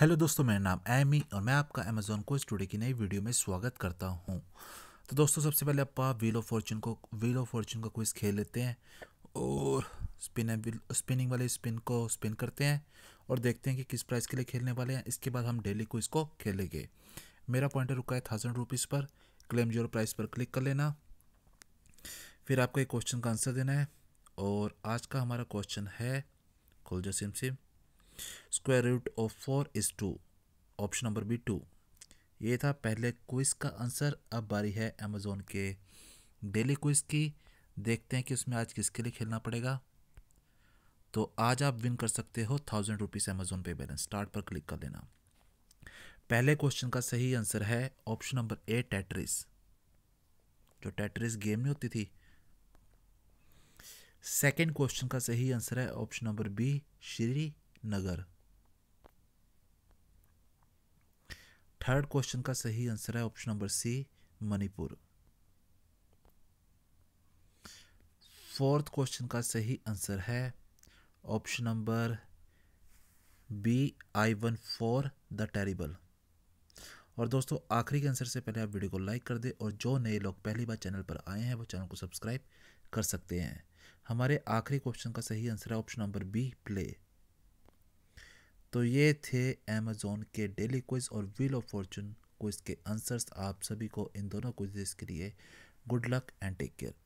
hello दोस्तों मेरा नाम एमी और मैं आपका अमेजोन को स्टूडियो की नई वीडियो में स्वागत करता हूं तो दोस्तों सबसे पहले आप व्हील ऑफ फॉर्चून को व्हील ऑफ फॉर्चून का क्विज खेल लेते हैं और स्पिन स्पिनिंग वाले स्पिन को स्पिन करते हैं और देखते हैं कि किस प्राइस के लिए खेलने वाले हैं इसके बाद हम डेली क्विज को खेलेंगे मेरा पॉइंट रुका है थाउजेंड रुपीज़ पर क्लेम जीरो प्राइस पर क्लिक कर लेना फिर आपको एक क्वेश्चन का आंसर देना है और आज का हमारा क्वेश्चन है खुलजा सिम सिम square root of four is two option number B two ये था पहले क्विज का आंसर अब बारी है अमेजोन के डेली क्विज की देखते हैं कि उसमें आज किसके लिए खेलना पड़ेगा तो आज आप विन कर सकते हो thousand rupees Amazon pay balance start पर क्लिक कर लेना पहले क्वेश्चन का सही आंसर है ऑप्शन नंबर ए टेट्रिस जो टेट्रिस गेम नहीं होती थी सेकेंड क्वेश्चन का सही आंसर है option number B Srinagar third question का सही आंसर है option number C Manipur fourth question का सही आंसर है option number B Ivan four the terrible और दोस्तों आखिरी के आंसर से पहले आप वीडियो को लाइक कर दें और जो नए लोग पहली बार चैनल पर आए हैं वो चैनल को सब्सक्राइब कर सकते हैं हमारे आखिरी क्वेश्चन का सही आंसर है ऑप्शन नंबर बी प्ले तो ये थे अमेजोन के डेली क्विज और व्हील ऑफ फॉर्चून क्विज के आंसर्स आप सभी को इन दोनों क्विजेस के लिए good luck and take care